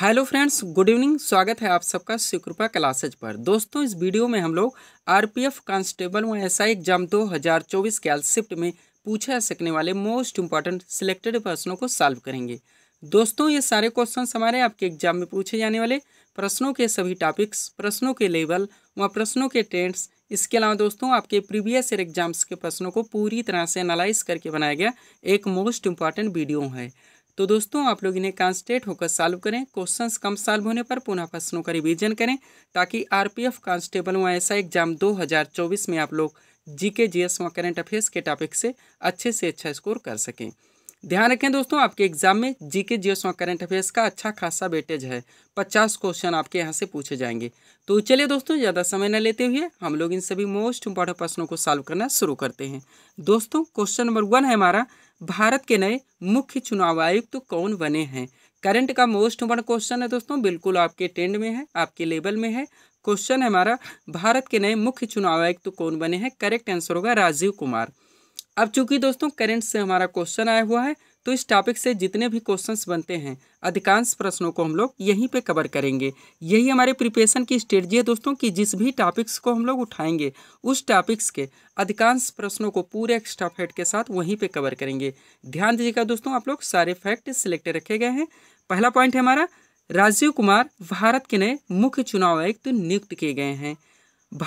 hello friends good evening स्वागत है आप सबका सिकृपा क्लासेज पर दोस्तों इस वीडियो में हम लोग आरपीएफ कांस्टेबल व एसआई एग्जाम 2024 के एल शिफ्ट में पूछे जा सकने वाले मोस्ट इंपॉर्टेंट सिलेक्टेड प्रश्नों को सॉल्व करेंगे दोस्तों ये सारे क्वेश्चन हमारे आपके एग्जाम में पूछे जाने वाले प्रश्नों के सभी टॉपिक्स प्रश्नों के लेवल व प्रश्नों के ट्रेंड्स इसके अलावा दोस्तों आपके प्रीवियस ईयर एग्जाम्स के प्रश्नों को पूरी तरह से एनालाइज करके बनाया गया एक मोस्ट इम्पॉर्टेंट वीडियो है तो दोस्तों आप लोग इन्हें कांस्टेट होकर सॉल्व करें क्वेश्चंस कम सॉल्व होने पर पुनः प्रश्नों का रिवीजन करें ताकि आरपीएफ कांस्टेबल व ऐसा एग्जाम 2024 में आप लोग जीके जीएस व करंट अफेयर्स के टॉपिक से अच्छे से अच्छा स्कोर कर सकें ध्यान रखें दोस्तों आपके एग्जाम में जीके जीएस और करंट अफेयर्स का अच्छा खासा वेटेज है पचास क्वेश्चन आपके यहाँ से पूछे जाएंगे तो चलिए दोस्तों ज़्यादा समय न लेते हुए हम लोग इन सभी मोस्ट इम्पॉर्टेंट प्रश्नों को सॉल्व करना शुरू करते हैं दोस्तों क्वेश्चन नंबर वन है हमारा भारत के नए मुख्य चुनाव आयुक्त तो कौन बने हैं करंट का मोस्ट वन क्वेश्चन है दोस्तों बिल्कुल आपके टेंड में है आपके लेवल में है क्वेश्चन है हमारा भारत के नए मुख्य चुनाव आयुक्त तो कौन बने हैं करेक्ट आंसर होगा राजीव कुमार अब चूंकि दोस्तों करंट से हमारा क्वेश्चन आया हुआ है तो इस टॉपिक से जितने भी क्वेश्चंस बनते हैं अधिकांश प्रश्नों को हम लोग यहीं पे कवर करेंगे यही हमारे प्रिपरेशन की स्ट्रेटजी है दोस्तों कि जिस भी टॉपिक्स को हम लोग उठाएंगे उस टॉपिक्स के अधिकांश प्रश्नों को पूरे एक्स्ट्रा फैक्ट के साथ वहीं पे कवर करेंगे ध्यान दीजिएगा दोस्तों आप लोग सारे फैक्ट सिलेक्ट रखे गए हैं पहला पॉइंट है हमारा राजीव कुमार भारत के नए मुख्य चुनाव आयुक्त तो नियुक्त किए गए हैं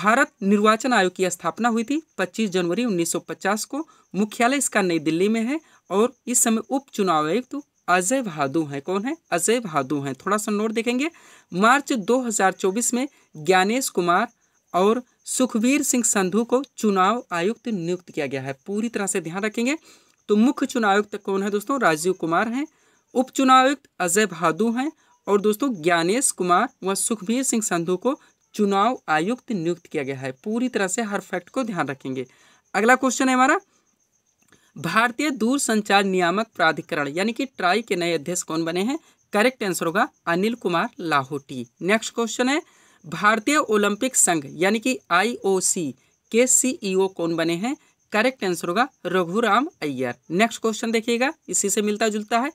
भारत निर्वाचन आयोग की स्थापना हुई थी 25 जनवरी 1950 को मुख्यालय इसका नई दिल्ली में है और इस समय उपचुनाव आयुक्त तो अजय भादु हैं कौन है अजय भादु हैं थोड़ा सा नोट देखेंगे मार्च 2024 में ज्ञानेश कुमार और सुखवीर सिंह संधु को चुनाव आयुक्त नियुक्त किया गया है पूरी तरह से ध्यान रखेंगे तो मुख्य चुनाव आयुक्त कौन है दोस्तों राजीव कुमार हैं उप चुनाव आयुक्त अजय बहादुर हैं और दोस्तों ज्ञानेश कुमार व सुखबीर सिंह संधु को चुनाव आयुक्त नियुक्त किया गया है पूरी तरह से हर फैक्ट को ध्यान रखेंगे अगला क्वेश्चन है हमारा भारतीय दूर संचार नियामक प्राधिकरण यानी कि ट्राई के नए अध्यक्ष कौन बने हैं करेक्ट आंसर होगा अनिल कुमार लाहौटी नेक्स्ट क्वेश्चन है भारतीय ओलंपिक संघ यानी कि आईओसी के सीईओ e कौन बने हैं करेक्ट आंसर होगा रघुराम अय्यर नेक्स्ट क्वेश्चन देखिएगा इसी से मिलता जुलता है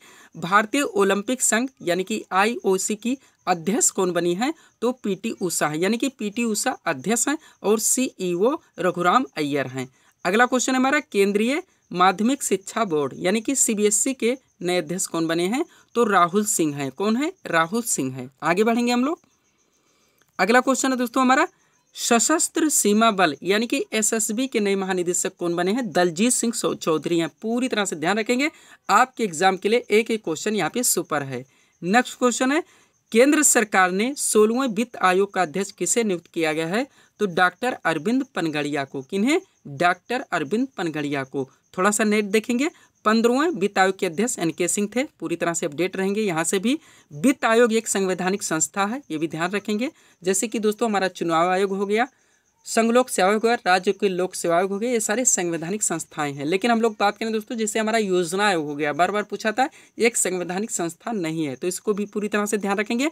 भारतीय ओलंपिक संघ यानी कि आईओसी की अध्यक्ष कौन बनी है तो पीटी उषा है यानी कि पीटी उषा अध्यक्ष हैं और सीईओ e रघुराम अय्यर हैं अगला क्वेश्चन हमारा केंद्रीय माध्यमिक शिक्षा बोर्ड यानी कि सीबीएसई e के नए अध्यक्ष कौन बने हैं तो राहुल सिंह हैं कौन है राहुल सिंह है आगे बढ़ेंगे हम लोग अगला क्वेश्चन है दोस्तों हमारा सशस्त्र सीमा बल यानी कि एसएसबी के नए महानिदेशक कौन बने हैं दलजीत सिंह चौधरी हैं पूरी तरह से ध्यान रखेंगे आपके एग्जाम के लिए एक एक क्वेश्चन यहाँ पे सुपर है नेक्स्ट क्वेश्चन है केंद्र सरकार ने सोलहवें वित्त आयोग का अध्यक्ष किसे नियुक्त किया गया है तो डॉक्टर अरविंद पनगड़िया को किन्हें डॉक्टर अरविंद पनगड़िया को थोड़ा सा नेट देखेंगे पंद्रहवें वित्त आयोग के अध्यक्ष एन के सिंह थे पूरी तरह से अपडेट रहेंगे यहाँ से भी वित्त आयोग एक संवैधानिक संस्था है ये भी ध्यान रखेंगे जैसे कि दोस्तों हमारा चुनाव आयोग हो गया संघ लोक सेवा आयोग होगा राज्य के लोक सेवा आयोग हो गए ये सारे संवैधानिक संस्थाएं हैं लेकिन हम लोग बात करें दोस्तों जैसे हमारा योजना आयोग हो गया बार बार पूछा था एक संवैधानिक संस्था नहीं है तो इसको भी पूरी तरह से ध्यान रखेंगे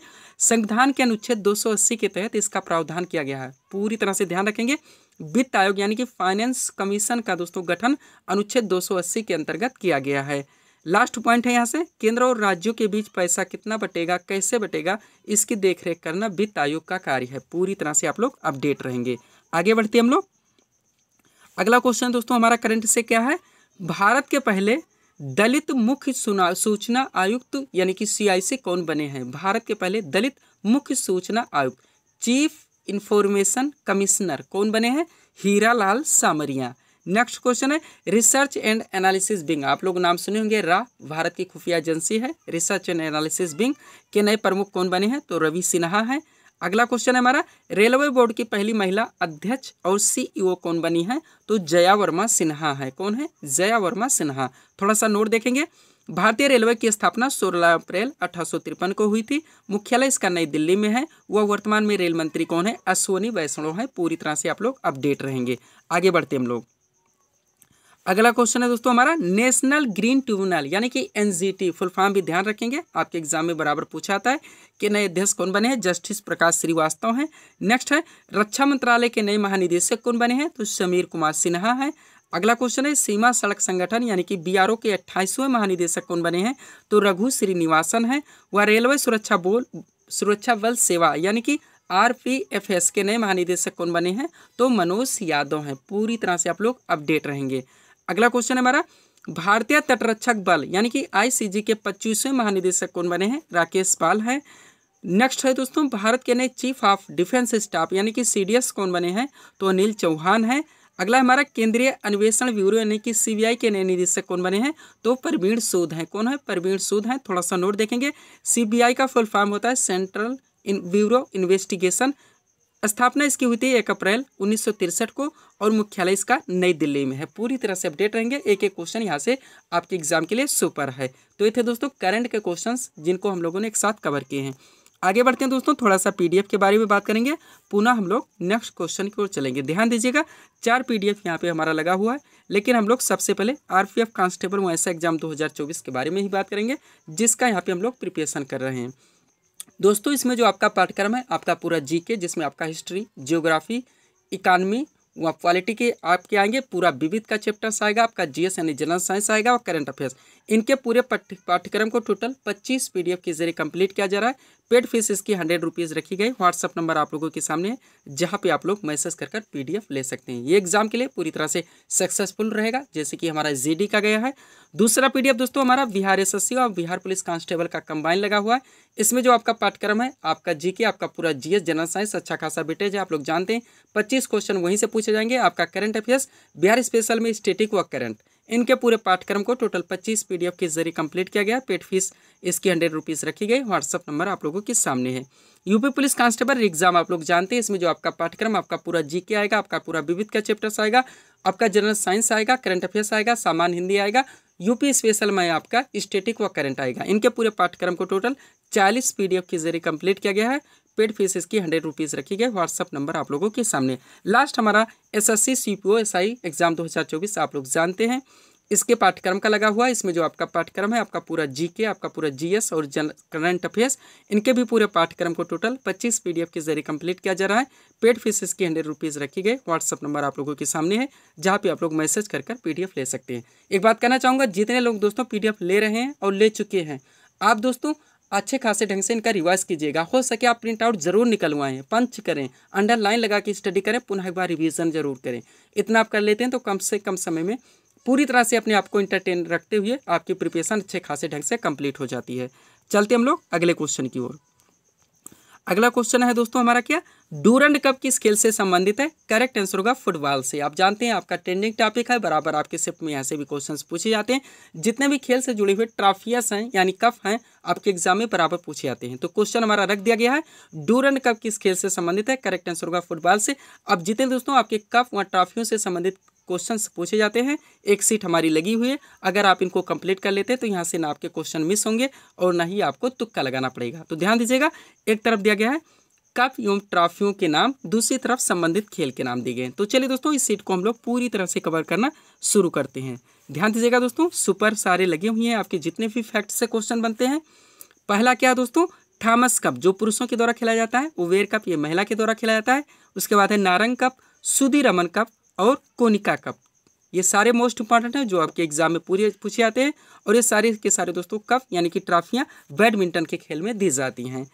संविधान के अनुच्छेद 280 के तहत इसका प्रावधान किया गया है पूरी तरह से ध्यान रखेंगे वित्त आयोग यानी कि फाइनेंस कमीशन का दोस्तों गठन अनुच्छेद दो के अंतर्गत किया गया है लास्ट पॉइंट है यहाँ से केंद्र और राज्यों के बीच पैसा कितना बटेगा कैसे बटेगा इसकी देखरेख करना वित्त आयोग का कार्य है पूरी तरह से आप लोग अपडेट रहेंगे आगे बढ़ते हम लोग अगला क्वेश्चन दोस्तों हमारा करंट से क्या है भारत के पहले दलित मुख्य सूचना आयुक्त यानी कि सीआईसी कौन बने हैं भारत के पहले दलित मुख्य सूचना आयुक्त चीफ इंफॉर्मेशन कमिश्नर कौन बने हैं हीरा लाल सामरिया नेक्स्ट क्वेश्चन है रिसर्च एंड एनालिसिस बिंग आप लोग नाम सुने होंगे रा भारत की खुफिया एजेंसी है रिसर्च एंड एनालिसिस बिंग के नए प्रमुख कौन बने हैं तो रवि सिन्हा हैं अगला क्वेश्चन है हमारा रेलवे बोर्ड की पहली महिला अध्यक्ष और सीईओ e कौन बनी है तो जया वर्मा सिन्हा है कौन है जया वर्मा सिन्हा थोड़ा सा नोट देखेंगे भारतीय रेलवे की स्थापना 16 अप्रैल अठारह को हुई थी मुख्यालय इसका नई दिल्ली में है वह वर्तमान में रेल मंत्री कौन है अश्वनी वैष्णव है पूरी तरह से आप लोग अपडेट रहेंगे आगे बढ़ते हम लोग अगला क्वेश्चन है दोस्तों हमारा नेशनल ग्रीन ट्रिब्यूनल यानी कि एनजीटी फुल फॉर्म भी ध्यान रखेंगे आपके एग्जाम में बराबर पूछा आता है कि नए अध्यक्ष कौन बने हैं जस्टिस प्रकाश श्रीवास्तव हैं नेक्स्ट है रक्षा मंत्रालय के नए महानिदेशक कौन बने हैं तो समीर कुमार सिन्हा है अगला क्वेश्चन है सीमा सड़क संगठन यानी कि बी के अट्ठाईसवें महानिदेशक कौन बने हैं तो रघु श्रीनिवासन है वह रेलवे सुरक्षा बोल सुरक्षा बल सेवा यानी कि एस के नए महानिदेशक कौन बने हैं तो मनोज यादव हैं पूरी तरह से आप लोग अपडेट रहेंगे अगला क्वेश्चन हमारा भारतीय तटरक्षक बल यानी कि आईसीजी के पच्चीसवें महानिदेशक कौन बने हैं राकेश पाल है नेक्स्ट है दोस्तों भारत के नए चीफ ऑफ डिफेंस स्टाफ यानी कि सीडीएस कौन बने हैं तो अनिल चौहान है अगला हमारा केंद्रीय अन्वेषण ब्यूरो यानी कि सीबीआई के नए निदेशक कौन बने हैं तो प्रवीण सूद हैं कौन है प्रवीण सूद हैं थोड़ा सा नोट देखेंगे सीबीआई का फुल फॉर्म होता है सेंट्रल इन ब्यूरो इन्वेस्टिगेशन स्थापना इसकी हुई थी एक अप्रैल उन्नीस को और मुख्यालय इसका नई दिल्ली में है पूरी तरह से अपडेट रहेंगे एक एक क्वेश्चन यहाँ से आपके एग्जाम के लिए सुपर है तो ये थे दोस्तों करंट के क्वेश्चन जिनको हम लोगों ने एक साथ कवर किए हैं आगे बढ़ते हैं दोस्तों थोड़ा सा पीडीएफ के बारे में बात करेंगे पुनः हम लोग नेक्स्ट क्वेश्चन की ओर चलेंगे ध्यान दीजिएगा चार पी यहाँ पे हमारा लगा हुआ है लेकिन हम लोग सबसे पहले आरपीएफ कांस्टेबल मुआसा एग्जाम 2024 के बारे में ही बात करेंगे जिसका यहाँ पे हम लोग प्रिपरेशन कर रहे हैं दोस्तों इसमें जो आपका पाठ्यक्रम है आपका पूरा जी जिसमें आपका हिस्ट्री जियोग्राफी इकानमी व क्वालिटी के आपके आएंगे पूरा विविध का चैप्टर्स आएगा आपका जीएस यानी जनरल साइंस आएगा और करंट अफेयर्स इनके पूरे पाठ्यक्रम को टोटल पच्चीस पीडीएफ के जरिए कंप्लीट किया जा रहा है पेड फीस इसकी हंड्रेड रुपीज़ रखी गई व्हाट्सअप नंबर आप लोगों के सामने है पे आप लोग मैसेज कर पीडीएफ ले सकते हैं ये एग्जाम के लिए पूरी तरह से सक्सेसफुल रहेगा जैसे कि हमारा जीडी का गया है दूसरा पी दोस्तों हमारा बिहार एस और बिहार पुलिस कांस्टेबल का कंबाइन लगा हुआ है इसमें जो आपका पाठ्यक्रम है आपका जीके आपका पूरा जीएस जनरल साइंस अच्छा खासा बेटेज है आप लोग जानते हैं पच्चीस क्वेश्चन वहीं से पूछे जाएंगे आपका करंट अफेयर्स बिहार स्पेशल में स्टेटिक व करंट इनके पूरे पाठ्यक्रम को टोटल पच्चीस पी के जरिए कंप्लीट किया गया पेड फीस इसकी हंड्रेड रुपीज़ रखी गई व्हाट्सअप नंबर आप लोगों के सामने है यूपी पुलिस कांस्टेबल एग्जाम आप लोग जानते हैं इसमें जो आपका पाठ्यक्रम आपका पूरा जीके आएगा आपका पूरा विविध का चैप्टर्स आएगा आपका जनरल साइंस आएगा करंट अफेयर्स आएगा सामान हिंदी आएगा यूपी स्पेशल में आपका स्टेटिक व करंट आएगा इनके पूरे पाठ्यक्रम को टोटल चालीस पीडीएफ के जरिए कम्प्लीट किया गया है पेड फीस की हंड्रेड रुपीज़ रखी गई व्हाट्सअप नंबर आप लोगों के सामने लास्ट हमारा S S C C P O S I exam दो हज़ार चौबीस आप लोग जानते हैं इसके पाठ्यक्रम का लगा हुआ है इसमें जो आपका पाठ्यक्रम है आपका पूरा जीके आपका पूरा जीएस और जन करंट अफेयर्स इनके भी पूरे पाठ्यक्रम को टोटल 25 पीडीएफ के जरिए कंप्लीट किया जा रहा है पेड फीस की हंड्रेड रुपीज़ रखी गई व्हाट्सअप नंबर आप लोगों के सामने है जहाँ पे आप लोग मैसेज कर कर पीडीएफ ले सकते हैं एक बात कहना चाहूँगा जितने लोग दोस्तों पी ले रहे हैं और ले चुके हैं आप दोस्तों अच्छे खासे ढंग से इनका रिवाइज कीजिएगा हो सके आप प्रिंट आउट जरूर निकलवाएं पंच करें अंडरलाइन लगा के स्टडी करें पुनः एक बार रिवीजन जरूर करें इतना आप कर लेते हैं तो कम से कम समय में पूरी तरह से अपने आप को इंटरटेन रखते हुए आपकी प्रिपरेशन अच्छे खासे ढंग से कंप्लीट हो जाती है चलते हम लोग अगले क्वेश्चन की ओर अगला क्वेश्चन है दोस्तों हमारा क्या डूरंड कप किस खेल से संबंधित है करेक्ट आंसर होगा फुटबॉल से आप जानते हैं आपका ट्रेंडिंग टॉपिक है बराबर आपके शिफ्ट में यहाँ से भी क्वेश्चंस पूछे जाते हैं जितने भी खेल से जुड़े हुए ट्रॉफियस हैं यानी कप हैं आपके एग्जाम में बराबर पूछे जाते हैं तो क्वेश्चन हमारा रख दिया गया है डूरंड कप किस खेल से संबंधित है करेक्ट आंसर होगा फुटबॉल से अब जितने दोस्तों आपके कप व ट्रॉफियों से संबंधित क्वेश्चन पूछे जाते हैं एक सीट हमारी लगी हुई है अगर आप इनको कंप्लीट कर लेते हैं तो यहाँ से ना आपके क्वेश्चन मिस होंगे और ना ही आपको तुक्का लगाना पड़ेगा तो ध्यान दीजिएगा एक तरफ दिया गया है कप एवं ट्रॉफियों के नाम दूसरी तरफ संबंधित खेल के नाम दिए गए तो चलिए दोस्तों इस सीट को हम लोग पूरी तरह से कवर करना शुरू करते हैं ध्यान दीजिएगा दोस्तों सुपर सारे लगे हुए हैं आपके जितने भी फैक्ट से क्वेश्चन बनते हैं पहला क्या दोस्तों थामस कप जो पुरुषों के द्वारा खेला जाता है उबेर कप ये महिला के द्वारा खेला जाता है उसके बाद है नारंग कप रमन कप और कोनिका कप ये सारे मोस्ट इंपॉर्टेंट हैं जो आपके एग्जाम में पूरे पूछे जाते हैं और ये सारे के सारे दोस्तों कप यानी कि ट्रॉफियाँ बैडमिंटन के खेल में दी जाती हैं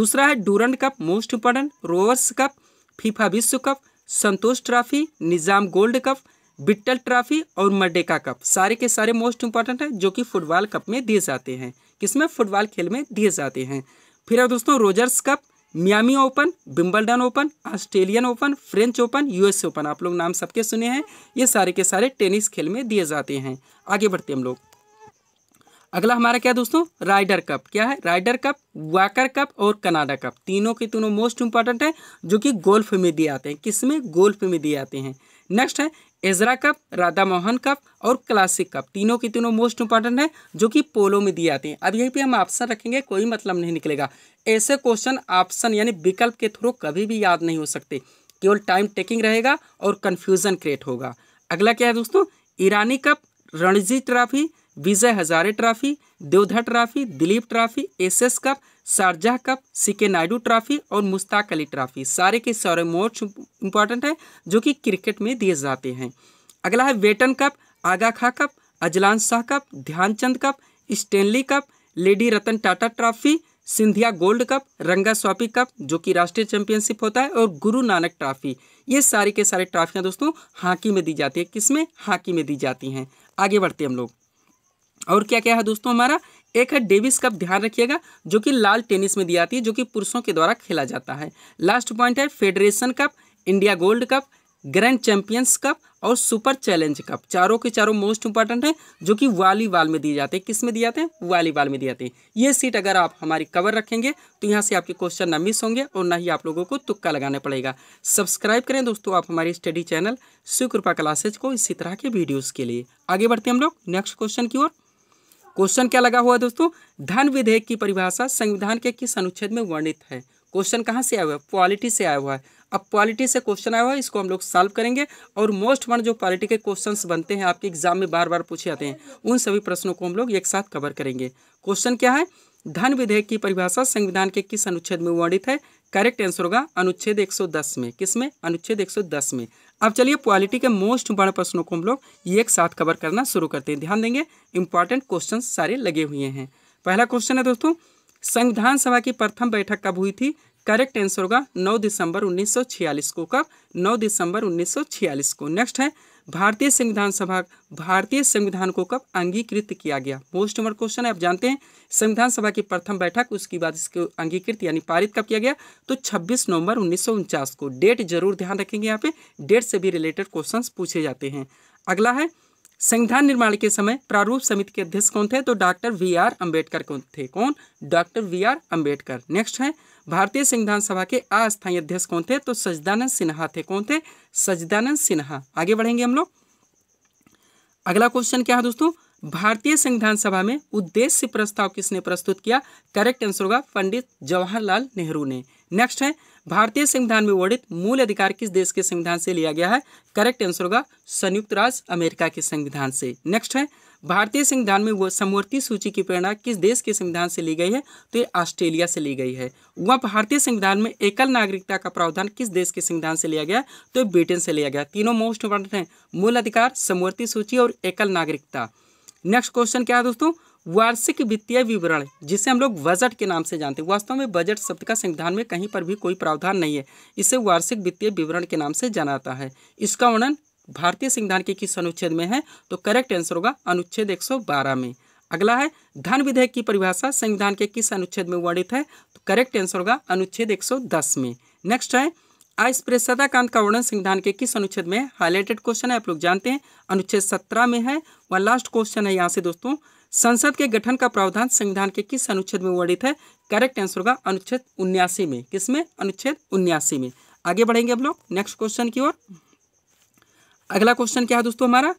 दूसरा है Durand cup most important Rovers cup FIFA विश्व cup Santosh trophy Nizam gold cup Beighton trophy और मडेका कप सारे के सारे मोस्ट इंपॉर्टेंट हैं जो कि फुटबॉल कप में दिए जाते हैं किसमें फुटबॉल खेल में दिए जाते हैं फिर है दोस्तों Rogers cup Miami open Wimbledon open Australian open French open US open आप लोग नाम सबके सुने हैं ये सारे के सारे टेनिस खेल में दिए जाते हैं आगे बढ़ते हम लोग अगला हमारा क्या दोस्तों राइडर कप क्या है राइडर कप वाकर कप और कनाडा कप तीनों के तीनों मोस्ट इंपॉर्टेंट है जो कि गोल्फ में दिए आते हैं किस में गोल्फ में दिए आते हैं नेक्स्ट है Ezra cup Radha Mohan cup और क्लासिक कप तीनों के तीनों मोस्ट इंपॉर्टेंट हैं जो कि पोलो में दिए जाते हैं अब यहीं पे हम ऑप्शन रखेंगे कोई मतलब नहीं निकलेगा ऐसे क्वेश्चन ऑप्शन यानी विकल्प के थ्रू कभी भी याद नहीं हो सकते केवल टाइम टेकिंग रहेगा और कन्फ्यूजन क्रिएट होगा अगला क्या है दोस्तों Irani cup Ranji trophy Vijay Hazare trophy Deodhar trophy Duleep trophy SS cup Sharjah cup CK Naidu trophy और मुश्ताक अली ट्रॉफी सारे के सारे मोस्ट इंपॉर्टेंट हैं जो कि क्रिकेट में दिए जाते हैं अगला है वेटन cup Agha Khan cup Azlan Shah cup Dhyanchand cup Stanley cup lady Ratan Tata trophy Scindia gold cup Rangaswami cup जो कि राष्ट्रीय चैंपियनशिप होता है और गुरु नानक ट्रॉफी ये सारी के सारे ट्रॉफियाँ दोस्तों हॉकी में दी जाती है किसमें हॉकी में दी जाती हैं आगे बढ़ते हम लोग और क्या क्या है दोस्तों हमारा एक है डेविस कप ध्यान रखिएगा जो कि लाल टेनिस में दी जाती है जो कि पुरुषों के द्वारा खेला जाता है लास्ट पॉइंट है federation cup India gold cup grand champions cup और सुपर चैलेंज कप चारों के चारों मोस्ट इंपॉर्टेंट हैं जो कि वॉलीबॉल में दिए जाते हैं किस में दिए जाते हैं वॉलीबॉल में दिए जाते हैं ये सीट अगर आप हमारी कवर रखेंगे तो यहाँ से आपके क्वेश्चन ना मिस होंगे और ना ही आप लोगों को तुक्का लगाना पड़ेगा सब्सक्राइब करें दोस्तों आप हमारी स्टडी चैनल शिव कृपा क्लासेज को इसी तरह के वीडियोज़ के लिए आगे बढ़ते हैं हम लोग नेक्स्ट क्वेश्चन की ओर क्वेश्चन क्या लगा हुआ है दोस्तों धन विधेयक की परिभाषा संविधान के किस अनुच्छेद में वर्णित है क्वेश्चन कहाँ से आया हुआ है पॉलिटी से आया हुआ है अब पॉलिटी से क्वेश्चन आया हुआ है इसको हम लोग सॉल्व करेंगे और मोस्ट वन जो पॉलिटी के क्वेश्चन बनते हैं आपके एग्जाम में बार बार पूछे जाते हैं उन सभी प्रश्नों को हम लोग एक साथ कवर करेंगे क्वेश्चन क्या है धन विधेयक की परिभाषा संविधान के किस अनुच्छेद में वर्णित है करेक्ट आंसर होगा अनुच्छेद 110 में किस में अनुच्छेद 110 में अब चलिए क्वालिटी के मोस्ट इंपॉर्टेंट प्रश्नों को हम लोग ये एक साथ कवर करना शुरू करते हैं ध्यान देंगे इंपॉर्टेंट क्वेश्चन सारे लगे हुए हैं पहला क्वेश्चन है दोस्तों संविधान सभा की प्रथम बैठक कब हुई थी करेक्ट आंसर होगा 9 दिसंबर 1946 को कब 9 दिसंबर 1946 को नेक्स्ट है भारतीय संविधान सभा भारतीय संविधान को कब अंगीकृत किया गया मोस्ट नंबर क्वेश्चन है आप जानते हैं संविधान सभा की प्रथम बैठक उसके बाद इसको अंगीकृत यानी पारित कब किया गया तो 26 नवंबर उन्नीस को डेट जरूर ध्यान रखेंगे यहाँ पे डेट से भी रिलेटेड क्वेश्चन पूछे जाते हैं अगला है संविधान निर्माण के समय प्रारूप समिति के अध्यक्ष कौन थे तो डॉक्टर वी आर अम्बेडकर कौन थे कौन doctor V R Ambedkar next है भारतीय संविधान सभा के अस्थायी अध्यक्ष कौन थे तो सजदानंद सिन्हा थे कौन थे सजदानंद सिन्हा आगे बढ़ेंगे हम लोग अगला क्वेश्चन क्या है दोस्तों भारतीय संविधान सभा में उद्देश्य प्रस्ताव किसने प्रस्तुत किया करेक्ट आंसर होगा पंडित जवाहरलाल नेहरू ने नेक्स्ट है भारतीय संविधान में वर्णित मूल अधिकार किस देश के संविधान से लिया गया है करेक्ट आंसर होगा संयुक्त राज्य अमेरिका के संविधान से नेक्स्ट है भारतीय संविधान में वो समवर्ती सूची की प्रेरणा किस देश के संविधान से ली गई है तो ये ऑस्ट्रेलिया से ली गई है वह भारतीय संविधान में एकल नागरिकता का प्रावधान किस देश के संविधान से लिया गया तो ब्रिटेन से लिया गया तीनों मोस्ट इंपॉर्टेंट हैं मूल अधिकार समवर्ती सूची और एकल नागरिकता नेक्स्ट क्वेश्चन क्या है दोस्तों वार्षिक वित्तीय विवरण जिसे हम लोग बजट के नाम से जानते हैं वास्तव में बजट शब्द का संविधान में कहीं पर भी कोई प्रावधान नहीं है इसे वार्षिक वित्तीय विवरण के नाम से जाना जाता है इसका वर्णन भारतीय संविधान के किस अनुच्छेद में है तो करेक्ट आंसर होगा अनुच्छेद 112 में अगला है धन विधेयक की परिभाषा संविधान के किस अनुच्छेद में वर्णित है तो करेक्ट आंसर होगा अनुच्छेद एक में नेक्स्ट है अस्पृश्यता कांत का वर्णन संविधान के किस अनुच्छेद में हाईलाइटेड क्वेश्चन है आप लोग जानते हैं अनुच्छेद सत्रह में है वह लास्ट क्वेश्चन है यहाँ से दोस्तों संसद के गठन का प्रावधान संविधान के किस अनुच्छेद में वर्णित है करेक्ट आंसर होगा अनुच्छेद उन्यासी में किसमें अनुच्छेद उन्यासी में आगे बढ़ेंगे हम लोग नेक्स्ट क्वेश्चन की ओर अगला क्वेश्चन क्या है दोस्तों हमारा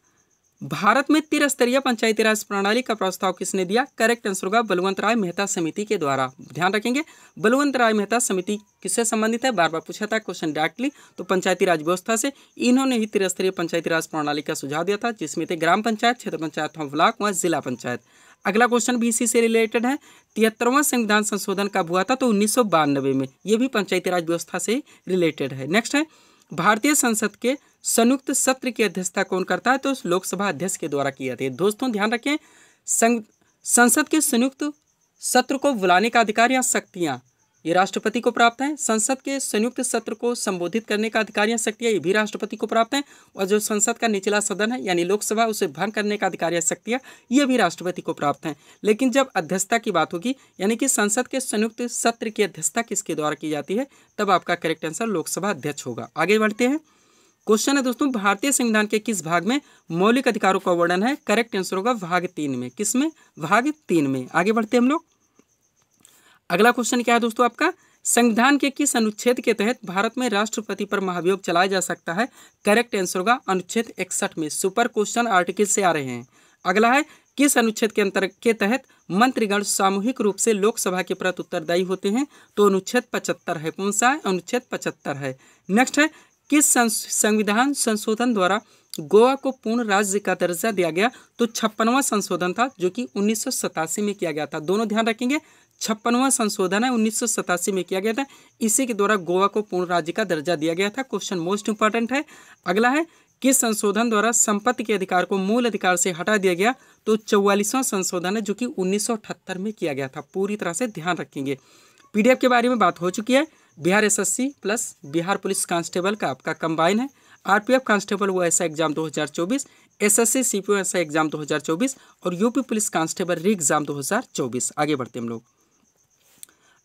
भारत में त्रिस्तरीय पंचायती राज प्रणाली का प्रस्ताव किसने दिया करेक्ट आंसर होगा बलवंत राय मेहता समिति के द्वारा ध्यान रखेंगे बलवंत राय मेहता समिति किससे संबंधित है बार बार पूछा था क्वेश्चन डायरेक्टली तो पंचायती राज व्यवस्था से इन्होंने ही त्रिस्तरीय पंचायती राज प्रणाली का सुझाव दिया था जिसमें थे ग्राम पंचायत क्षेत्र पंचायत व ब्लॉक व जिला पंचायत अगला क्वेश्चन भी इसी से रिलेटेड है तिहत्तरवां संविधान संशोधन कब हुआ था तो उन्नीस में ये भी पंचायती राज व्यवस्था से रिलेटेड है नेक्स्ट है भारतीय संसद के संयुक्त सत्र की अध्यक्षता कौन करता है तो लोकसभा अध्यक्ष के द्वारा की जाती है दोस्तों ध्यान रखें संसद के संयुक्त सत्र को बुलाने का अधिकार या शक्तियाँ ये राष्ट्रपति को प्राप्त है संसद के संयुक्त सत्र को संबोधित करने का अधिकार या शक्तियाँ ये भी राष्ट्रपति को प्राप्त है और जो संसद का निचला सदन है यानी लोकसभा उसे भंग करने का अधिकार या शक्तियाँ ये भी राष्ट्रपति को प्राप्त है लेकिन जब अध्यक्षता की बात होगी यानी कि संसद के संयुक्त सत्र की अध्यक्षता किसके द्वारा की जाती है तब आपका करेक्ट आंसर लोकसभा अध्यक्ष होगा आगे बढ़ते हैं क्वेश्चन है दोस्तों भारतीय संविधान के किस भाग में मौलिक अधिकारों का वर्णन है करेक्ट आंसर होगा भाग तीन में किस में भाग तीन में आगे बढ़ते हम लोग अगला क्वेश्चन क्या है दोस्तों आपका संविधान के किस अनुच्छेद के तहत भारत में राष्ट्रपति पर महाभियोग चलाया जा सकता है करेक्ट आंसर होगा अनुच्छेद इकसठ में सुपर क्वेश्चन आर्टिकल से आ रहे हैं अगला है किस अनुच्छेद के अंतर के तहत मंत्रीगण सामूहिक रूप से लोकसभा के प्रति उत्तरदायी होते हैं तो अनुच्छेद पचहत्तर है कौन सा है अनुच्छेद पचहत्तर है नेक्स्ट है किस संविधान संशोधन द्वारा गोवा को पूर्ण राज्य का दर्जा दिया गया तो छप्पनवा संशोधन था जो कि उन्नीस में किया गया था दोनों ध्यान रखेंगे छप्पनवा संशोधन है उन्नीस में किया गया था इसी के द्वारा गोवा को पूर्ण राज्य का दर्जा दिया गया था क्वेश्चन मोस्ट इंपॉर्टेंट है अगला है किस संशोधन द्वारा संपत्ति के अधिकार को मूल अधिकार से हटा दिया गया तो चौवालीसवां संशोधन है जो कि उन्नीस में किया गया था पूरी तरह से ध्यान रखेंगे पीडीएफ के बारे में बात हो चुकी है Bihar SSC plus Bihar police constable का आपका कंबाइन है आरपीएफ कांस्टेबल वो SI exam 2024 SSC CPO SI exam 2024 और UP police constable re exam 2024 आगे बढ़ते हम लोग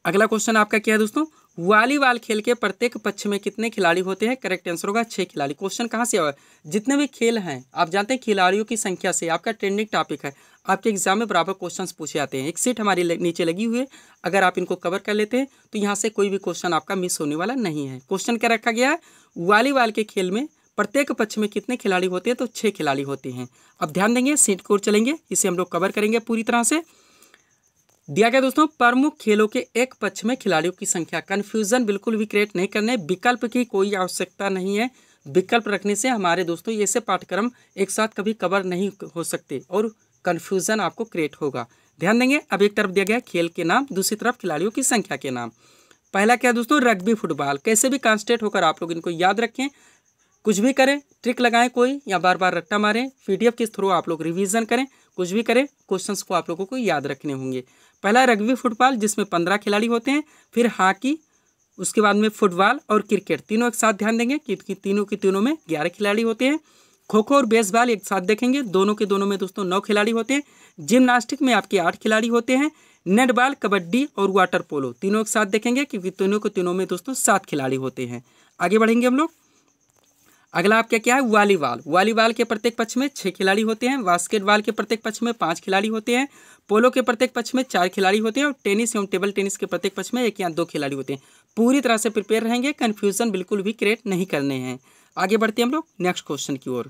अगला क्वेश्चन आपका क्या है दोस्तों वॉलीबॉल खेल के प्रत्येक पक्ष में कितने खिलाड़ी होते हैं करेक्ट आंसर होगा छः खिलाड़ी क्वेश्चन कहाँ से आया जितने भी खेल हैं आप जानते हैं खिलाड़ियों की संख्या से आपका ट्रेंडिंग टॉपिक है आपके एग्जाम में बराबर क्वेश्चंस पूछे जाते हैं एक सीट हमारी नीचे लगी हुई है अगर आप इनको कवर कर लेते हैं तो यहाँ से कोई भी क्वेश्चन आपका मिस होने वाला नहीं है क्वेश्चन क्या रखा गया है वॉलीबॉल के खेल में प्रत्येक पक्ष में कितने खिलाड़ी होते हैं तो छः खिलाड़ी होते हैं अब ध्यान देंगे सीट को चलेंगे इसे हम लोग कवर करेंगे पूरी तरह से दिया गया दोस्तों प्रमुख खेलों के एक पक्ष में खिलाड़ियों की संख्या कन्फ्यूजन बिल्कुल भी क्रिएट नहीं करने विकल्प की कोई आवश्यकता नहीं है विकल्प रखने से हमारे दोस्तों ये से पाठ्यक्रम एक साथ कभी कवर नहीं हो सकते और कन्फ्यूजन आपको क्रिएट होगा ध्यान देंगे अब एक तरफ दिया गया खेल के नाम दूसरी तरफ खिलाड़ियों की संख्या के नाम पहला क्या दोस्तों रग्बी फुटबॉल कैसे भी कॉन्स्टेंट होकर आप लोग इनको याद रखें कुछ भी करें ट्रिक लगाएं कोई या बार बार रट्टा मारें पीडीएफ के थ्रू आप लोग रिवीजन करें कुछ भी करें क्वेश्चंस को आप लोगों को याद रखने होंगे पहला रग्बी फुटबॉल जिसमें पंद्रह खिलाड़ी होते हैं फिर हॉकी उसके बाद में फुटबॉल और क्रिकेट तीनों एक साथ ध्यान देंगे क्योंकि तीनों के तीनों में ग्यारह खिलाड़ी होते हैं खो खो और बेसबॉल एक साथ देखेंगे दोनों के दोनों में दोस्तों नौ खिलाड़ी होते हैं जिमनास्टिक में आपके आठ खिलाड़ी होते हैं नेटबॉल कबड्डी और वाटर पोलो तीनों एक साथ देखेंगे क्योंकि तीनों के तीनों में दोस्तों सात खिलाड़ी होते हैं आगे बढ़ेंगे हम लोग अगला आपका क्या है वॉलीबॉल वॉलीबॉल के प्रत्येक पक्ष में छः खिलाड़ी होते हैं बास्केटबॉल के प्रत्येक पक्ष में पाँच खिलाड़ी होते हैं पोलो के प्रत्येक पक्ष में चार खिलाड़ी होते हैं और टेनिस एवं टेबल टेनिस के प्रत्येक पक्ष में एक या दो खिलाड़ी होते हैं पूरी तरह से प्रिपेयर रहेंगे कन्फ्यूजन बिल्कुल भी क्रिएट नहीं करने हैं आगे बढ़ते हैं हम लोग नेक्स्ट क्वेश्चन की ओर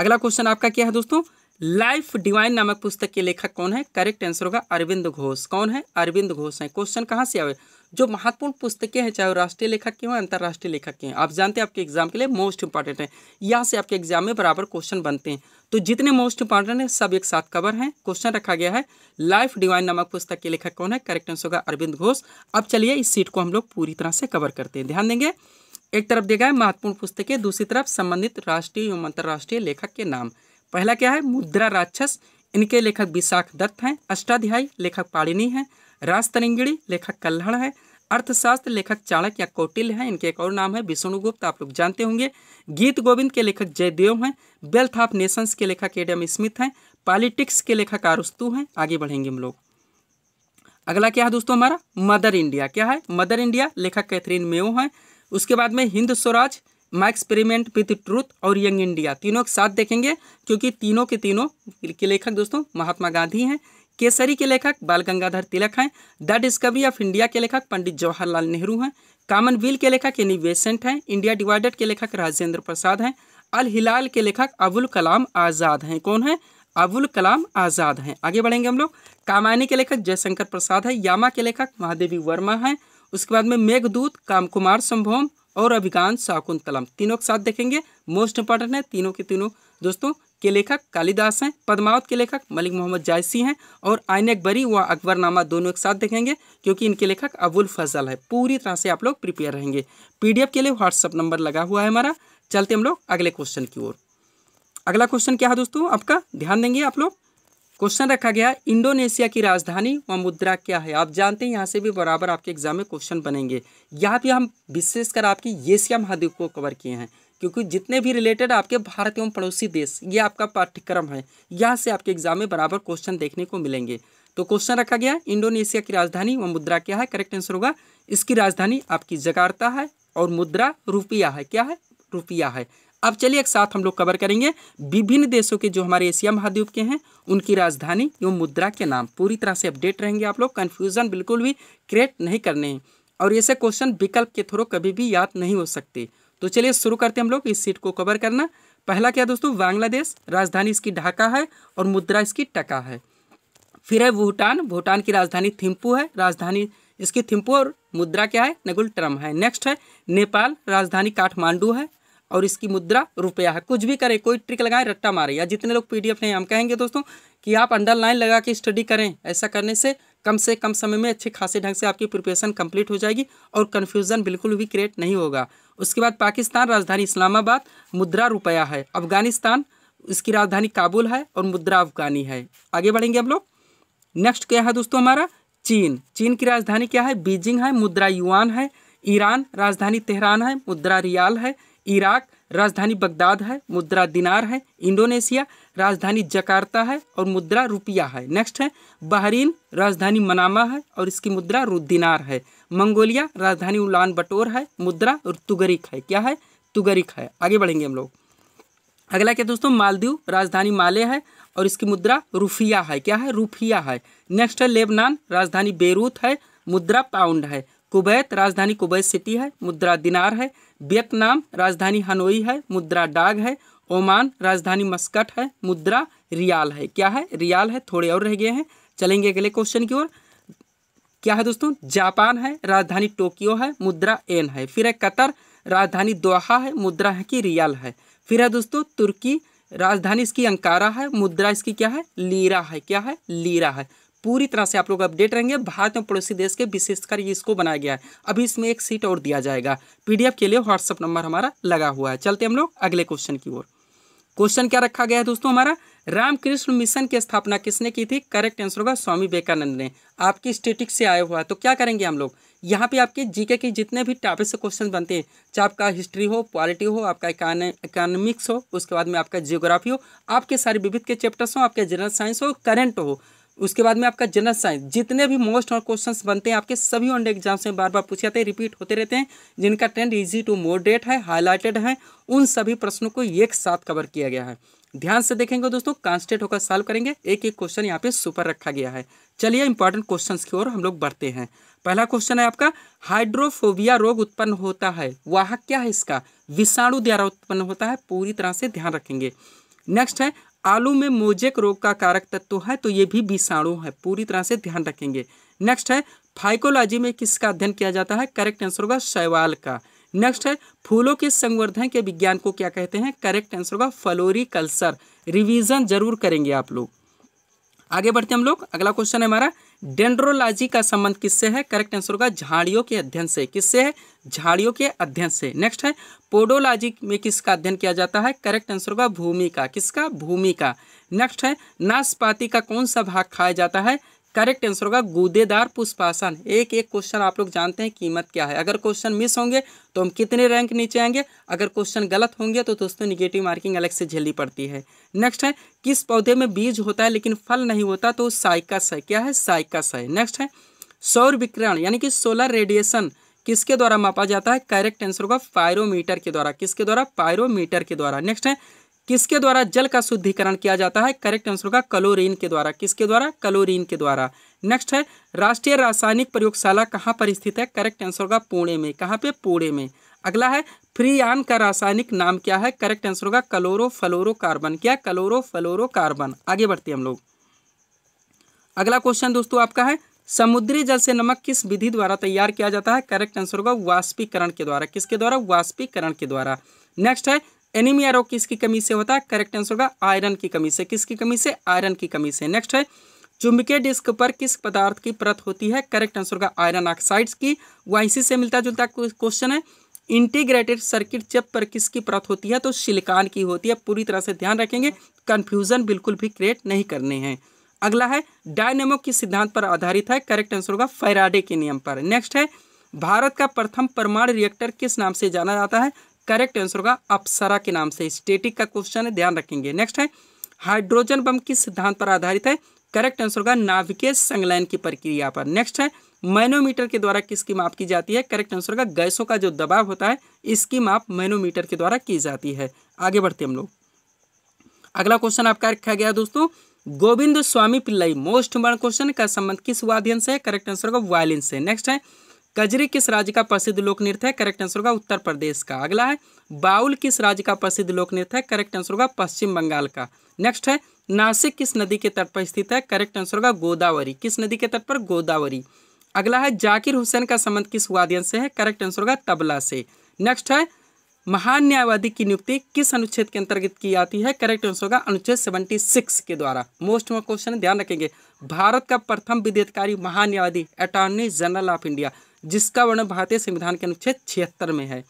अगला क्वेश्चन आपका क्या है दोस्तों लाइफ डिवाइन नामक पुस्तक के लेखक कौन है करेक्ट आंसर होगा अरविंद घोष कौन है अरविंद घोष है क्वेश्चन कहाँ से आवे जो महत्वपूर्ण पुस्तकें हैं चाहे वो राष्ट्रीय लेखक की हों अंतर्राष्ट्रीय लेखक की हैं आप जानते हैं आपके एग्जाम के लिए मोस्ट इंपॉर्टेंट है यहाँ से आपके एग्जाम में बराबर क्वेश्चन बनते हैं तो जितने मोस्ट इंपॉर्टेंट हैं सब एक साथ कवर हैं क्वेश्चन रखा गया है लाइफ डिवाइन नामक पुस्तक के लेखक कौन है करेक्ट आंसर होगा अरविंद घोष अब चलिए इस सीट को हम लोग पूरी तरह से कवर करते हैं ध्यान देंगे एक तरफ देखा है महत्वपूर्ण पुस्तकें दूसरी तरफ संबंधित राष्ट्रीय एवं अंतर्राष्ट्रीय लेखक के नाम पहला क्या है मुद्रा राक्षस इनके लेखक विशाख दत्त हैं अष्टाध्यायी लेखक पाड़िनी हैं राजतरिंगड़ी लेखक कल्हण है अर्थशास्त्र लेखक चाणक या कौटिल्य हैं इनके एक और नाम है विष्णुगुप्त आप लोग जानते होंगे गीत गोविंद के लेखक जयदेव हैं वेल्थ ऑफ नेशंस के लेखक एडम स्मिथ हैं पॉलिटिक्स के लेखक आरुस्तु हैं आगे बढ़ेंगे हम लोग अगला क्या है दोस्तों हमारा मदर इंडिया क्या है मदर इंडिया लेखक कैथरीन मेओ हैं उसके बाद में Hind Swaraj my experiment with truth और यंग इंडिया तीनों के साथ देखेंगे क्योंकि तीनों के तीनों के लेखक दोस्तों महात्मा गांधी हैं केसरी के लेखक बाल गंगाधर तिलक हैं द डिस्कवरी ऑफ इंडिया के लेखक पंडित जवाहरलाल नेहरू हैं कॉमनवेल के लेखक एनी वेसेंट हैं इंडिया डिवाइडेड के लेखक राजेंद्र प्रसाद हैं अल हिलाल के लेखक अबुल कलाम आज़ाद हैं कौन है अबुल कलाम आज़ाद हैं आगे बढ़ेंगे हम लोग कामायनी के लेखक जयशंकर प्रसाद है यामा के लेखक महादेवी वर्मा हैं उसके बाद में मेघदूत काम कुमार संभोम और अभिगान शाकुंतलम तीनों के साथ देखेंगे मोस्ट इंपॉर्टेंट है तीनों के तीनों दोस्तों के लेखक कालिदास हैं पद्मावत के लेखक मलिक मोहम्मद जायसी हैं और आयन अकबरी व अकबरनामा दोनों एक साथ देखेंगे क्योंकि इनके लेखक अबुल फजल है पूरी तरह से आप लोग प्रिपेयर रहेंगे पीडीएफ के लिए व्हाट्सअप नंबर लगा हुआ है हमारा चलते हम लोग अगले क्वेश्चन की ओर अगला क्वेश्चन क्या है दोस्तों आपका ध्यान देंगे आप लोग क्वेश्चन रखा गया इंडोनेशिया की राजधानी व मुद्रा क्या है आप जानते हैं यहाँ से भी बराबर आपके एग्जाम में क्वेश्चन बनेंगे यहाँ पे हम विशेषकर आपकी एशिया महाद्वीप को कवर किए हैं क्योंकि जितने भी रिलेटेड आपके भारत एवं पड़ोसी देश ये आपका पाठ्यक्रम है यहाँ से आपके एग्जाम में बराबर क्वेश्चन देखने को मिलेंगे तो क्वेश्चन रखा गया इंडोनेशिया की राजधानी व मुद्रा क्या है करेक्ट आंसर होगा इसकी राजधानी आपकी जकार्ता है और मुद्रा रुपया है क्या है रुपया है अब चलिए एक साथ हम लोग कवर करेंगे विभिन्न देशों के जो हमारे एशिया महाद्वीप के हैं उनकी राजधानी एवं मुद्रा के नाम पूरी तरह से अपडेट रहेंगे आप लोग कन्फ्यूजन बिल्कुल भी क्रिएट नहीं करने हैं और ऐसे क्वेश्चन विकल्प के थ्रू कभी भी याद नहीं हो सकते तो चलिए शुरू करते हैं हम लोग इस सीट को कवर करना पहला क्या दोस्तों बांग्लादेश राजधानी इसकी ढाका है और मुद्रा इसकी टका है फिर है भूटान भूटान की राजधानी थिम्पू है राजधानी इसकी थिम्पू और मुद्रा क्या है नगुल ट्रम है नेक्स्ट है नेपाल राजधानी काठमांडू है और इसकी मुद्रा रुपया है कुछ भी करें कोई ट्रिक लगाएं रट्टा मारें या जितने लोग पीडीएफ नहीं हम कहेंगे दोस्तों कि आप अंडरलाइन लगा के स्टडी करें ऐसा करने से कम से कम समय में अच्छे खासे ढंग से आपकी प्रिपरेशन कंप्लीट हो जाएगी और कन्फ्यूज़न बिल्कुल भी क्रिएट नहीं होगा उसके बाद पाकिस्तान राजधानी इस्लामाबाद मुद्रा रुपया है अफगानिस्तान इसकी राजधानी काबुल है और मुद्रा अफगानी है आगे बढ़ेंगे हम लोग नेक्स्ट क्या है दोस्तों हमारा चीन चीन की राजधानी क्या है बीजिंग है मुद्रा युआन है ईरान राजधानी तेहरान है मुद्रा रियाल है इराक राजधानी बगदाद है मुद्रा दिनार है इंडोनेशिया राजधानी जकार्ता है और मुद्रा रुपया है नेक्स्ट है बहरीन राजधानी मनामा है और इसकी मुद्रा रुदिनार है मंगोलिया राजधानी उलान बटोर है मुद्रा और तुगरिक है क्या है तुगरिक है आगे बढ़ेंगे हम लोग अगला क्या दोस्तों मालदीव राजधानी माले है और इसकी मुद्रा रूफिया है क्या है रूफिया है नेक्स्ट है लेबनान राजधानी बेरूत है मुद्रा पाउंड है कुवैत राजधानी कुवैत सिटी है मुद्रा दिनार है वियतनाम राजधानी हनोई है मुद्रा डाग है ओमान राजधानी मस्कट है मुद्रा रियाल है क्या है रियाल है थोड़े और रह गए हैं चलेंगे अगले क्वेश्चन की ओर क्या है दोस्तों जापान है राजधानी टोक्यो है मुद्रा एन है फिर है कतर राजधानी दोहा है मुद्रा है कि रियाल है फिर है दोस्तों तुर्की राजधानी इसकी अंकारा है मुद्रा इसकी क्या है लीरा है क्या है लीरा है पूरी तरह से आप लोग अपडेट रहेंगे भारत में पड़ोसी देश के विशेषकर ये इसको बनाया गया है अभी इसमें एक सीट और दिया जाएगा पीडीएफ के लिए व्हाट्सअप नंबर हमारा लगा हुआ है चलते हम लोग अगले क्वेश्चन की ओर क्वेश्चन क्या रखा गया है दोस्तों हमारा रामकृष्ण मिशन की स्थापना किसने की थी करेक्ट आंसर होगा स्वामी विवेकानंद ने आपकी स्टेटिक से आया हुआ तो क्या करेंगे हम लोग यहाँ पे आपके जीके के जितने भी टॉपिक से क्वेश्चन बनते हैं चाहे आपका हिस्ट्री हो पॉलिटी हो आपका इकोनॉमिक्स हो उसके बाद में आपका जियोग्राफी हो आपके सारे विविध के चैप्टर्स हो आपके जनरल साइंस हो करेंट हो उसके बाद में आपका जनरल साइंस जितने भी मोस्ट और क्वेश्चन बनते हैं आपके सभी ऑनडे एग्जाम में बार बार पूछे जाते हैं रिपीट होते रहते हैं जिनका ट्रेंड इजी टू मॉडरेट है हाईलाइटेड है उन सभी प्रश्नों को एक साथ कवर किया गया है ध्यान से देखेंगे दोस्तों कांस्टेंट होकर सॉल्व करेंगे एक एक क्वेश्चन यहाँ पे सुपर रखा गया है चलिए इंपॉर्टेंट क्वेश्चन की ओर हम लोग बढ़ते हैं पहला क्वेश्चन है आपका हाइड्रोफोबिया रोग उत्पन्न होता है वह क्या है इसका विषाणु द्वारा उत्पन्न होता है पूरी तरह से ध्यान रखेंगे नेक्स्ट है आलू में मोजेक रोग का कारक तत्व है तो ये भी विषाणु है पूरी तरह से ध्यान रखेंगे नेक्स्ट है फाइकोलॉजी में किसका अध्ययन किया जाता है करेक्ट आंसर होगा शैवाल का नेक्स्ट है फूलों के संवर्धन के विज्ञान को क्या कहते हैं करेक्ट आंसर होगा फलोरी कल्सर रिविजन जरूर करेंगे आप लोग आगे बढ़ते हम लोग अगला क्वेश्चन है हमारा डेंड्रोलॉजी का संबंध किससे है करेक्ट आंसर होगा झाड़ियों के अध्ययन से किससे है झाड़ियों के अध्ययन से नेक्स्ट है पोडोलॉजी में किसका अध्ययन किया जाता है करेक्ट आंसर होगा भूमि का किसका भूमि का नेक्स्ट है नाशपाती का कौन सा भाग खाया जाता है करेक्ट आंसर होगा गूदेदार पुष्पासन एक एक क्वेश्चन आप लोग जानते हैं कीमत क्या है अगर क्वेश्चन मिस होंगे तो हम कितने रैंक नीचे आएंगे अगर क्वेश्चन गलत होंगे तो दोस्तों निगेटिव मार्किंग अलग से झेलनी पड़ती है नेक्स्ट है किस पौधे में बीज होता है लेकिन फल नहीं होता तो साइकस है क्या है साइकस है नेक्स्ट है सौर विक्रण यानी कि सोलर रेडिएशन किसके द्वारा मापा जाता है करेक्ट आंसर होगा पायरोमीटर के द्वारा किसके द्वारा पायरोमीटर के द्वारा नेक्स्ट है किसके द्वारा जल का शुद्धिकरण किया जाता है करेक्ट आंसर होगा क्लोरीन के द्वारा किसके द्वारा क्लोरीन के द्वारा नेक्स्ट है राष्ट्रीय रासायनिक प्रयोगशाला कहाँ पर स्थित है करेक्ट आंसर होगा पुणे में कहाँ पे पुणे में अगला है फ्रीआन का रासायनिक नाम क्या है करेक्ट आंसर होगा कलोरो फ्लोरो कार्बन क्या क्लोरो फ्लोरो कार्बन आगे बढ़ते हम लोग अगला क्वेश्चन दोस्तों आपका है समुद्री जल से नमक किस विधि द्वारा तैयार किया जाता है करेक्ट आंसर होगा वाष्पीकरण के द्वारा किसके द्वारा वाष्पीकरण के द्वारा नेक्स्ट है एनीमिया रोग किसकी कमी से होता है करेक्ट आंसर होगा आयरन की कमी से किसकी कमी से आयरन की कमी से नेक्स्ट है चुंबकीय डिस्क पर किस पदार्थ की परत होती है करेक्ट आंसर होगा आयरन ऑक्साइड्स की वाइसी से मिलता जुलता क्वेश्चन है इंटीग्रेटेड सर्किट चिप पर किसकी परत होती है तो सिलिकॉन की होती है पूरी तरह से ध्यान रखेंगे कंफ्यूजन बिल्कुल भी क्रिएट नहीं करने हैं अगला है डायनेमो किस सिद्धांत पर आधारित है करेक्ट आंसर होगा फैराडे के नियम पर नेक्स्ट है भारत का प्रथम परमाणु रिएक्टर किस नाम से जाना जाता है करेक्ट आंसर होगा अप्सरा के नाम से स्टेटिक का क्वेश्चन है ध्यान रखेंगे नेक्स्ट है हाइड्रोजन बम किस सिद्धांत पर आधारित है करेक्ट आंसर होगा नाभिकीय संलयन की प्रक्रिया पर नेक्स्ट है मैनोमीटर के द्वारा किसकी माप की जाती है करेक्ट आंसर होगा गैसों का जो दबाव होता है इसकी माप मैनोमीटर के द्वारा की जाती है आगे बढ़ते हम लोग अगला क्वेश्चन आपका रखा गया दोस्तों Govindaswamy Pillai most important question का संबंध किस वाद्यन से है करेक्ट आंसर होगा वायलिन से नेक्स्ट है कजरी किस राज्य का प्रसिद्ध लोक नृत्य है करेक्ट आंसर होगा उत्तर प्रदेश का अगला है बाउल किस राज्य का प्रसिद्ध लोक नृत्य है करेक्ट आंसर होगा पश्चिम बंगाल का नेक्स्ट है नासिक किस नदी के तट पर स्थित है करेक्ट आंसर होगा गोदावरी किस नदी के तट पर गोदावरी अगला है जाकिर हुसैन का संबंध किस वाद्यन से है करेक्ट आंसर होगा तबला से नेक्स्ट है महान न्यायवादी की नियुक्ति किस अनुच्छेद के अंतर्गत की जाती है करेक्ट आंसर होगा अनुच्छेद सेवेंटी सिक्स के द्वारा मोस्ट क्वेश्चन ध्यान रखेंगे भारत का प्रथम विद्यतकारी महान न्यायवादी अटॉर्नी जनरल ऑफ इंडिया जिसका वर्णन भारतीय संविधान के अनुच्छेद छिहत्तर में है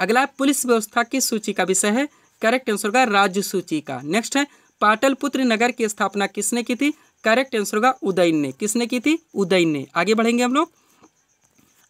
अगला पुलिस व्यवस्था की सूची का विषय है करेक्ट आंसर होगा राज्य सूची का नेक्स्ट है पाटलपुत्र नगर की स्थापना किसने की थी करेक्ट आंसर होगा उदयन ने किसने की थी उदयन ने आगे बढ़ेंगे हम लोग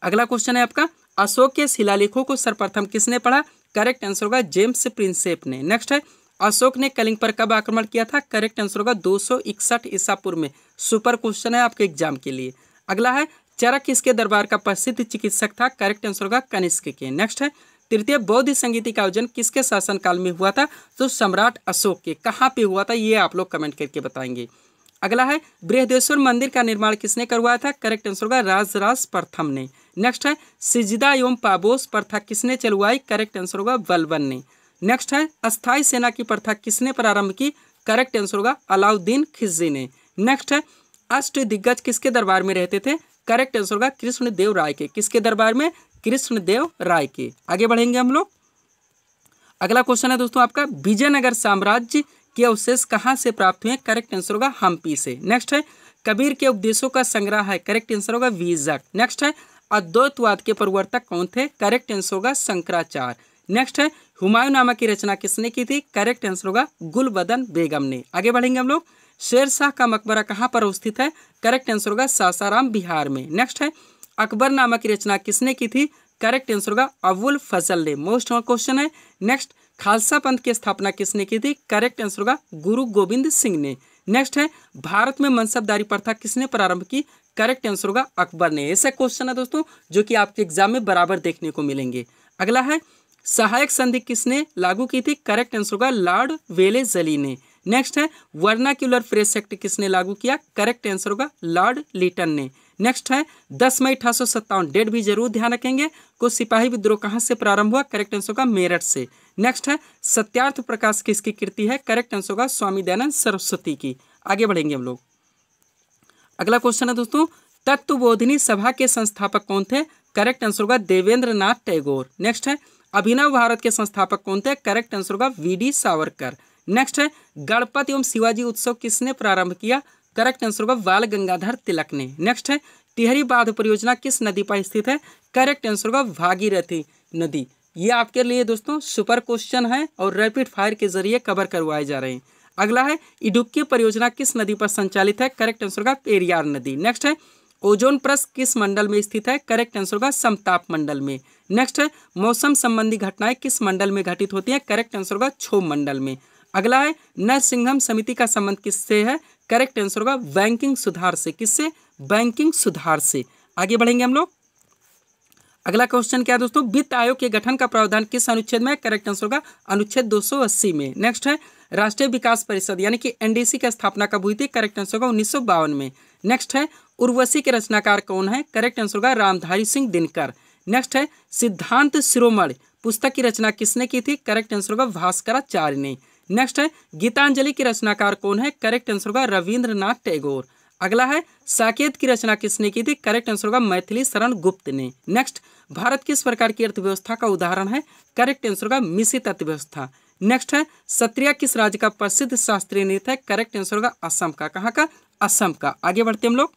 अगला क्वेश्चन है आपका अशोक के शिलालेखों को सर्वप्रथम किसने पढ़ा करेक्ट आंसर होगा जेम्स प्रिंसेप ने नेक्स्ट है अशोक ने कलिंग पर कब आक्रमण किया था करेक्ट आंसर होगा दो सौ इकसठ ईसा पूर्व में सुपर क्वेश्चन है आपके एग्जाम के लिए अगला है चरक किसके दरबार का प्रसिद्ध चिकित्सक था करेक्ट आंसर होगा कनिष्क के नेक्स्ट है तृतीय बौद्ध संगीति का आयोजन किसके शासनकाल में हुआ था तो सम्राट अशोक के कहाँ पे हुआ था ये आप लोग कमेंट करके बताएंगे अगला है बृहदेश्वर मंदिर का निर्माण किसने करवाया था करेक्ट आंसर होगा राजराज प्रथम ने नेक्स्ट है सिजिदा एवं पाबोस प्रथा किसने चलवाई करेक्ट आंसर होगा बलबन ने नेक्स्ट है अस्थाई सेना की प्रथा किसने प्रारंभ की करेक्ट आंसर होगा अलाउद्दीन खिजी ने नेक्स्ट है अष्ट दिग्गज किसके दरबार में रहते थे करेक्ट आंसर होगा कृष्णदेव राय के किसके दरबार में कृष्णदेव राय के आगे बढ़ेंगे हम लोग अगला क्वेश्चन है दोस्तों आपका विजयनगर साम्राज्य के अवशेष कहाँ से प्राप्त हुए करेक्ट आंसर होगा हम्पी से नेक्स्ट है कबीर के उपदेशों का संग्रह है करेक्ट आंसर होगा वीजक नेक्स्ट है अद्वैतवाद के प्रवर्तक कौन थे करेक्ट आंसर होगा शंकराचार्य नेक्स्ट है हुमायूं नामा की रचना किसने की थी करेक्ट आंसर होगा गुलबदन बेगम ने आगे बढ़ेंगे हम लोग शेर शाह का मकबरा कहाँ पर अवस्थित है करेक्ट आंसर होगा सासाराम बिहार में नेक्स्ट है अकबर नामक की रचना किसने की थी करेक्ट आंसर होगा अबुल फजल ने मोस्ट क्वेश्चन है नेक्स्ट खालसा पंथ की स्थापना किसने की थी करेक्ट आंसर होगा गुरु गोविंद सिंह ने नेक्स्ट है भारत में मनसबदारी प्रथा किसने प्रारंभ की करेक्ट आंसर होगा अकबर ने ऐसा क्वेश्चन है दोस्तों जो कि आपके एग्जाम में बराबर देखने को मिलेंगे अगला है सहायक संधि किसने लागू की थी करेक्ट आंसर होगा लॉर्ड वेले जली ने नेक्स्ट है वर्नाक्यूलर फ्रेस एक्ट किसने लागू किया करेक्ट आंसर होगा लॉर्ड लिटन ने नेक्स्ट है दस मई अठारह डेट भी जरूर ध्यान रखेंगे को सिपाही विद्रोह कहाँ से प्रारंभ हुआ करेक्ट आंसर होगा मेरठ से नेक्स्ट है सत्यार्थ प्रकाश किसकी कृति है करेक्ट आंसर होगा स्वामी दयानंद सरस्वती की आगे बढ़ेंगे हम लोग अगला क्वेश्चन है दोस्तों तत्वबोधिनी सभा के संस्थापक कौन थे करेक्ट आंसर होगा देवेंद्र टैगोर नेक्स्ट है अभिनव भारत के संस्थापक कौन थे करेक्ट आंसर होगा वी डी सावरकर नेक्स्ट है गणपति एवं शिवाजी उत्सव किसने प्रारंभ किया करेक्ट आंसर होगा बाल गंगाधर तिलक ने नेक्स्ट है टिहरी बांध परियोजना किस नदी पर स्थित है करेक्ट आंसर होगा भागीरथी नदी ये आपके लिए दोस्तों सुपर क्वेश्चन है और रैपिड फायर के जरिए कवर करवाए जा रहे हैं अगला है इडुक्की परियोजना किस नदी पर संचालित है करेक्ट आंसर होगा पेरियार नदी नेक्स्ट है ओजोन प्रस किस मंडल में स्थित है करेक्ट आंसर होगा समताप मंडल में नेक्स्ट है मौसम संबंधी घटनाएं किस मंडल में घटित होती है करेक्ट आंसर होगा छो मंडल में अगला है नरसिंघम समिति का संबंध किससे है करेक्ट आंसर होगा बैंकिंग सुधार से किससे बैंकिंग सुधार से आगे बढ़ेंगे हम लोग अगला क्वेश्चन क्या है दोस्तों वित्त आयोग के गठन का प्रावधान किस अनुच्छेद में करेक्ट आंसर होगा अनुच्छेद 280 में नेक्स्ट है राष्ट्रीय विकास परिषद यानी कि एनडीसी की स्थापना कब हुई थी करेक्ट आंसर होगा उन्नीस में नेक्स्ट है उर्वशी के रचनाकार कौन है करेक्ट आंसर होगा रामधारी सिंह दिनकर नेक्स्ट है सिद्धांत शिरोमणि पुस्तक की रचना किसने की थी करेक्ट आंसर होगा भास्कराचार्य ने नेक्स्ट है गीतांजलि की रचनाकार कौन है करेक्ट आंसर होगा रविंद्रनाथ टैगोर अगला है साकेत की रचना किसने की थी करेक्ट आंसर होगा मैथिली शरण गुप्त ने नेक्स्ट भारत किस प्रकार की अर्थव्यवस्था का उदाहरण है करेक्ट आंसर होगा मिश्रित अर्थव्यवस्था नेक्स्ट है सत्रिया किस राज्य का प्रसिद्ध शास्त्रीय नृत्य है करेक्ट आंसर होगा असम का कहाँ का असम का आगे बढ़ते हम लोग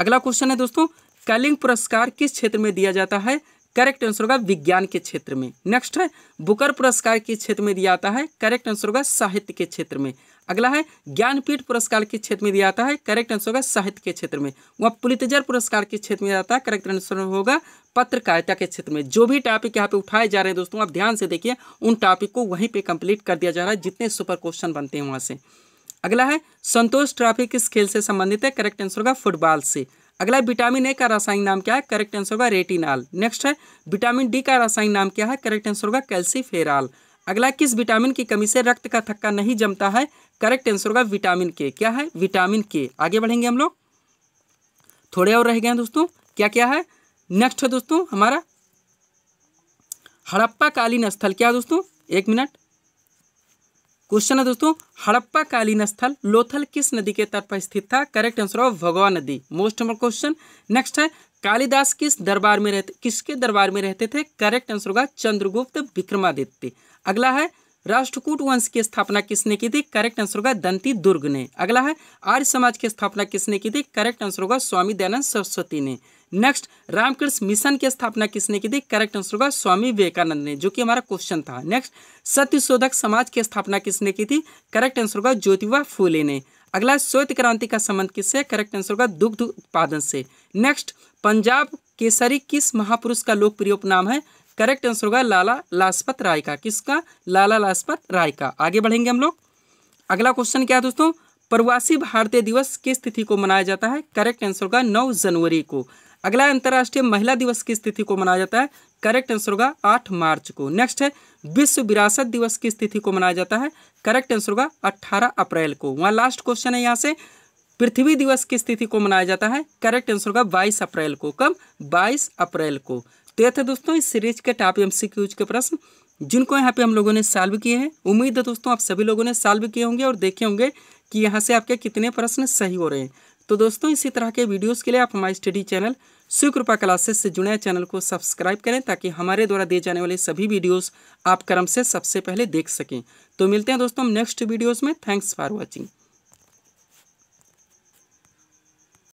अगला क्वेश्चन है दोस्तों कलिंग पुरस्कार किस क्षेत्र में दिया जाता है करेक्ट आंसर होगा विज्ञान के क्षेत्र में नेक्स्ट है बुकर पुरस्कार के क्षेत्र में दिया जाता है करेक्ट आंसर होगा साहित्य के क्षेत्र में अगला है ज्ञानपीठ पुरस्कार के क्षेत्र में दिया जाता है करेक्ट आंसर होगा साहित्य के क्षेत्र में वह पुलितजर पुरस्कार के क्षेत्र में जाता है करेक्ट आंसर होगा पत्रकारिता के क्षेत्र में जो भी टॉपिक यहाँ पे उठाए जा रहे हैं दोस्तों आप ध्यान से देखिए उन टॉपिक को वहीं पे कंप्लीट कर दिया जा रहा है जितने सुपर क्वेश्चन बनते हैं वहाँ से अगला है संतोष ट्रॉफी किस खेल से संबंधित है करेक्ट आंसर होगा फुटबॉल से अगला विटामिन ए का रासायनिक नाम क्या है करेक्ट आंसर होगा रेटिनाल नेक्स्ट है विटामिन डी का रासायनिक नाम क्या है करेक्ट आंसर होगा कैल्सीफेराल अगला किस विटामिन की कमी से रक्त का थक्का नहीं जमता है करेक्ट आंसर होगा विटामिन के क्या है विटामिन के आगे बढ़ेंगे हम लोग थोड़े और रह गए दोस्तों क्या क्या है नेक्स्ट है दोस्तों हमारा हड़प्पा कालीन स्थल क्या है दोस्तों एक मिनट क्वेश्चन है दोस्तों हड़प्पा कालीन स्थल लोथल किस नदी के तट पर स्थित था करेक्ट आंसर ऑफ भगवा नदी मोस्ट नंबर क्वेश्चन नेक्स्ट है कालिदास किस दरबार में रहते किसके दरबार में रहते थे करेक्ट आंसर होगा चंद्रगुप्त विक्रमादित्य अगला है राष्ट्रकूट वंश की स्थापना किसने की थी करेक्ट आंसर होगा दंती दुर्ग ने अगला है आर्य समाज की स्थापना किसने की थी करेक्ट आंसर होगा स्वामी दयानंद सरस्वती ने नेक्स्ट रामकृष्ण मिशन की स्थापना किसने की थी करेक्ट आंसर होगा स्वामी विवेकानंद ने जो कि हमारा क्वेश्चन था नेक्स्ट सत्य शोधक समाज की स्थापना किसने की थी करेक्ट आंसर होगा ज्योतिबा फूले ने अगला श्वेत क्रांति का संबंध किससे करेक्ट आंसर होगा दुग्ध उत्पादन से नेक्स्ट पंजाब केसरी किस महापुरुष का लोकप्रिय उपनाम है करेक्ट आंसर होगा लाला लाजपत राय का किसका लाला लाजपत राय का आगे बढ़ेंगे हम लोग अगला क्वेश्चन क्या है दोस्तों प्रवासी भारतीय दिवस किस तिथि को मनाया जाता है करेक्ट आंसर होगा 9 जनवरी को अगला अंतर्राष्ट्रीय महिला दिवस की स्थिति को मनाया जाता है करेक्ट आंसर होगा आठ मार्च को नेक्स्ट है विश्व विरासत दिवस की स्थिति को मनाया जाता है करेक्ट आंसर होगा अट्ठारह अप्रैल को वहाँ लास्ट क्वेश्चन है यहाँ से पृथ्वी दिवस की स्थिति को मनाया जाता है करेक्ट आंसर होगा बाईस अप्रैल को कब बाईस अप्रैल को तो ये थे दोस्तों इस सीरीज के टॉप एम के प्रश्न जिनको यहाँ पे हम लोगों ने सॉल्व किए हैं उम्मीद है दोस्तों आप सभी लोगों ने सॉल्व किए होंगे और देखे होंगे कि यहाँ से आपके कितने प्रश्न सही हो रहे हैं तो दोस्तों इसी तरह के वीडियोस के लिए आप हमारे स्टडी चैनल सुकृपा क्लासेस से जुड़े चैनल को सब्सक्राइब करें ताकि हमारे द्वारा दिए जाने वाले सभी वीडियोस आप क्रम से सबसे पहले देख सकें तो मिलते हैं दोस्तों नेक्स्ट वीडियोस में थैंक्स फॉर वॉचिंग